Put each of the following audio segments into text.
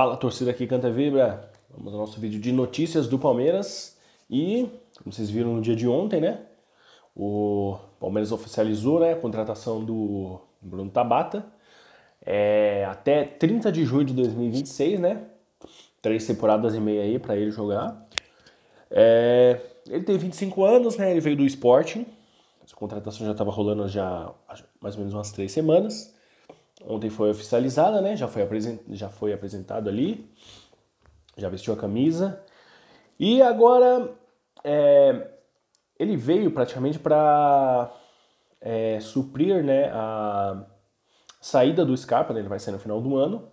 Fala torcida aqui, canta vibra. Vamos ao nosso vídeo de notícias do Palmeiras e como vocês viram no dia de ontem, né? O Palmeiras oficializou né, a contratação do Bruno Tabata é, até 30 de junho de 2026, né? Três temporadas e meia aí para ele jogar. É, ele tem 25 anos, né? Ele veio do Sporting. Essa contratação já estava rolando já mais ou menos umas três semanas ontem foi oficializada, né? Já foi, apresent... já foi apresentado ali, já vestiu a camisa. E agora é... ele veio praticamente para é, suprir né, a saída do Scarpa, né? ele vai ser no final do ano.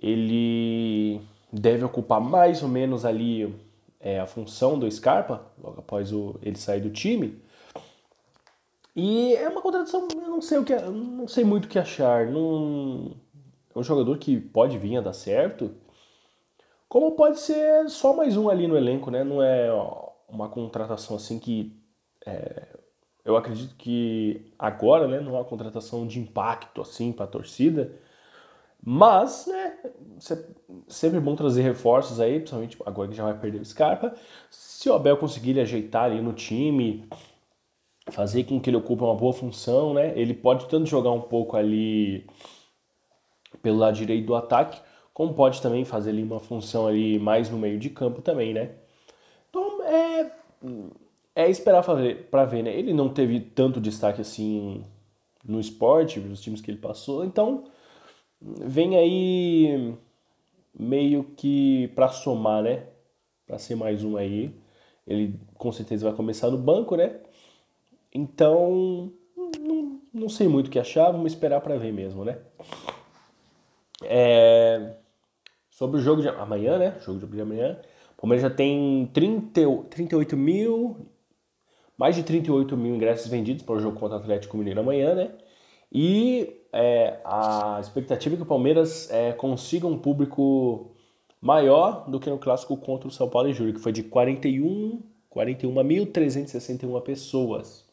Ele deve ocupar mais ou menos ali é, a função do Scarpa, logo após o... ele sair do time. E é uma contradição, eu não sei o que, não sei muito o que achar. Num, é um jogador que pode vir a dar certo, como pode ser só mais um ali no elenco, né? Não é uma contratação assim que é, eu acredito que agora, né, não é uma contratação de impacto assim para a torcida. Mas, né, sempre bom trazer reforços aí, principalmente agora que já vai perder o Scarpa. Se o Abel conseguir ele ajeitar ali no time, fazer com que ele ocupe uma boa função, né? Ele pode tanto jogar um pouco ali pelo lado direito do ataque, como pode também fazer ali uma função ali mais no meio de campo também, né? Então é é esperar para ver, né? Ele não teve tanto destaque assim no esporte, nos times que ele passou, então vem aí meio que para somar, né? Para ser mais um aí. Ele com certeza vai começar no banco, né? Então, não, não sei muito o que achar, vamos esperar para ver mesmo, né? É, sobre o jogo de amanhã, né? O jogo de amanhã. O Palmeiras já tem 30, 38 mil, mais de 38 mil ingressos vendidos para o jogo contra o Atlético Mineiro amanhã, né? E é, a expectativa é que o Palmeiras é, consiga um público maior do que no clássico contra o São Paulo em julho, que foi de 41, 41.361 pessoas.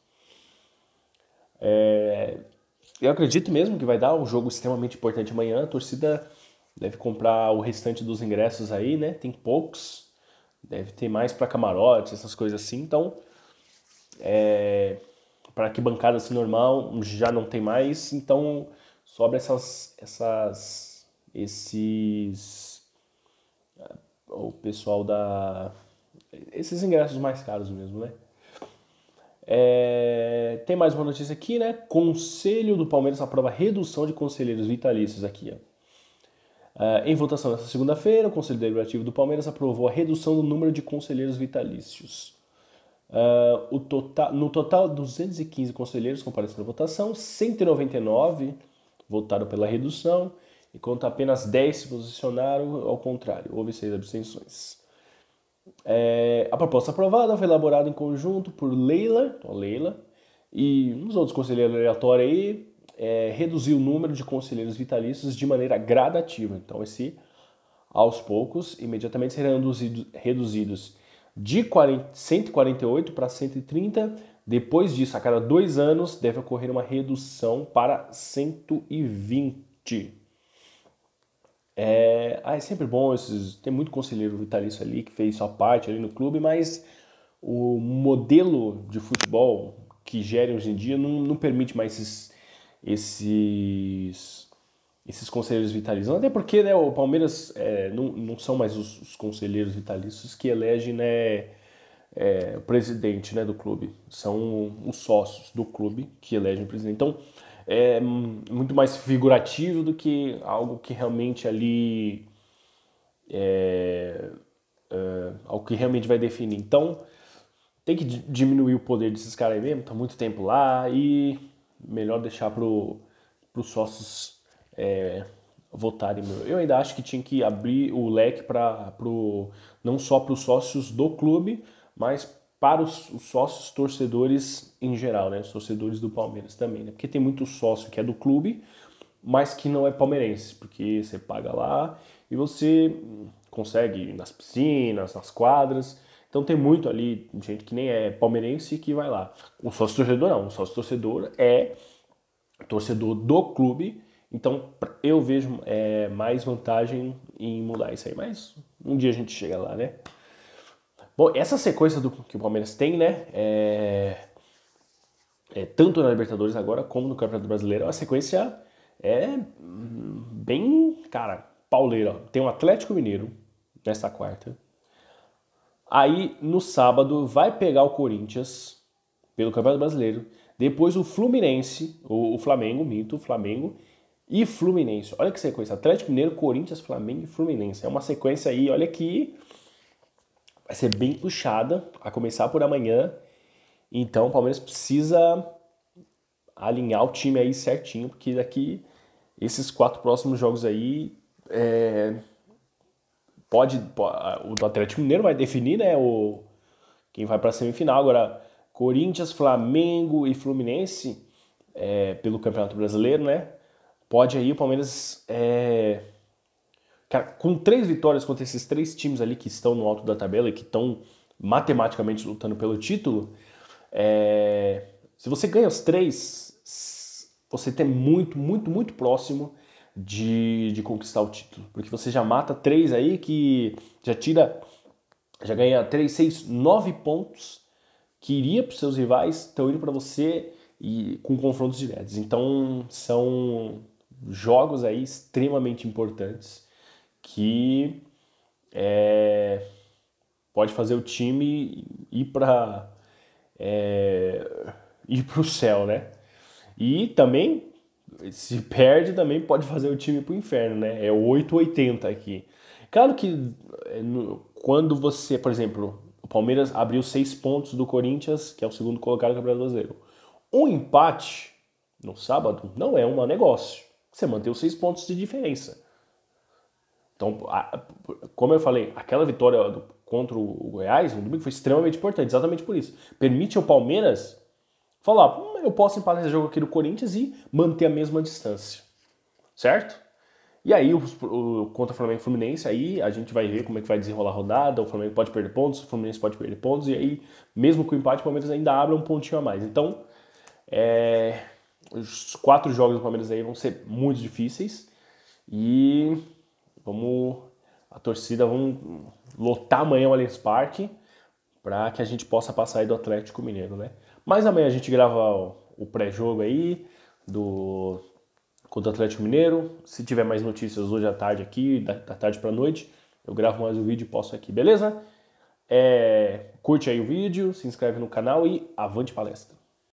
É, eu acredito mesmo que vai dar um jogo extremamente importante amanhã. A torcida deve comprar o restante dos ingressos aí, né? Tem poucos. Deve ter mais para camarotes, essas coisas assim. Então, é, para que bancada assim normal já não tem mais. Então, sobra essas, essas, esses, o pessoal da, esses ingressos mais caros mesmo, né? É, tem mais uma notícia aqui, né? Conselho do Palmeiras aprova redução de conselheiros vitalícios aqui. Ó. É, em votação nesta segunda-feira, o Conselho Deliberativo do Palmeiras aprovou a redução do número de conselheiros vitalícios. É, o total, no total, 215 conselheiros compareceram à votação, 199 votaram pela redução, enquanto apenas 10 se posicionaram ao contrário. Houve seis abstenções. É, a proposta aprovada foi elaborada em conjunto por Leila, então Leila e uns outros conselheiros aleatórios aí, é, reduzir o número de conselheiros vitalícios de maneira gradativa. Então, esse, aos poucos, imediatamente serão reduzido, reduzidos de 40, 148 para 130. Depois disso, a cada dois anos, deve ocorrer uma redução para 120. É, ah, é sempre bom, esses, tem muito conselheiro vitalício ali que fez sua parte ali no clube, mas o modelo de futebol que gera hoje em dia não, não permite mais esses, esses, esses conselheiros vitalícios. Até porque né, o Palmeiras é, não, não são mais os, os conselheiros vitalícios que elegem né, é, o presidente né, do clube, são os sócios do clube que elegem o presidente. Então, é muito mais figurativo do que algo que realmente ali é, é, algo que realmente vai definir. Então tem que diminuir o poder desses caras aí mesmo, tá muito tempo lá e melhor deixar pro os sócios é, votarem. Eu ainda acho que tinha que abrir o leque para pro não só para os sócios do clube, mas para os, os, sócios torcedores em geral, né? Os torcedores do Palmeiras também, né? Porque tem muito sócio que é do clube, mas que não é palmeirense, porque você paga lá e você consegue nas piscinas, nas quadras. Então tem muito ali gente que nem é palmeirense que vai lá. O sócio torcedor não, o sócio torcedor é torcedor do clube. Então eu vejo é, mais vantagem em mudar isso aí, mas um dia a gente chega lá, né? Bom, essa sequência do, que o Palmeiras tem, né? É, é, tanto na Libertadores agora como no Campeonato Brasileiro, é uma sequência é, bem, cara, pauleira. Tem o um Atlético Mineiro nesta quarta. Aí no sábado vai pegar o Corinthians pelo Campeonato Brasileiro. Depois o Fluminense, o, o Flamengo, mito, o Flamengo e Fluminense. Olha que sequência: Atlético Mineiro, Corinthians, Flamengo e Fluminense. É uma sequência aí, olha que vai ser bem puxada, a começar por amanhã. Então o Palmeiras precisa alinhar o time aí certinho, porque daqui esses quatro próximos jogos aí é, pode, pode, o Atlético Mineiro vai definir, né, o quem vai para a semifinal agora Corinthians, Flamengo e Fluminense é, pelo Campeonato Brasileiro, né? Pode aí o Palmeiras é, Cara, com três vitórias contra esses três times ali que estão no alto da tabela e que estão matematicamente lutando pelo título, é... se você ganha os três, você tem muito, muito, muito próximo de, de conquistar o título. Porque você já mata três aí que já tira, já ganha três, seis, nove pontos que iria para os seus rivais, estão indo para você e com confrontos diretos. Então são jogos aí extremamente importantes que é, pode fazer o time ir para é, ir para o céu, né? E também se perde também pode fazer o time para o inferno, né? É 880 aqui. Claro que é, quando você, por exemplo, o Palmeiras abriu seis pontos do Corinthians, que é o segundo colocado do Campeonato Brasileiro. Um empate no sábado não é um mau negócio. Você mantém os seis pontos de diferença. Então, a, como eu falei, aquela vitória do, contra o Goiás no domingo foi extremamente importante, exatamente por isso. Permite ao Palmeiras falar, hum, eu posso empatar esse jogo aqui do Corinthians e manter a mesma distância, certo? E aí, o, o, contra o Flamengo e Fluminense, aí a gente vai ver como é que vai desenrolar a rodada, o Flamengo pode perder pontos, o Fluminense pode perder pontos, e aí, mesmo com o empate, o Palmeiras ainda abre um pontinho a mais. Então, é, os quatro jogos do Palmeiras aí vão ser muito difíceis, e Vamos, a torcida, vamos lotar amanhã o Allianz Parque para que a gente possa passar aí do Atlético Mineiro, né? Mas amanhã a gente grava o, o pré-jogo aí do contra o Atlético Mineiro. Se tiver mais notícias hoje à tarde aqui, da, da tarde para noite, eu gravo mais um vídeo e posto aqui, beleza? É, curte aí o vídeo, se inscreve no canal e avante palestra!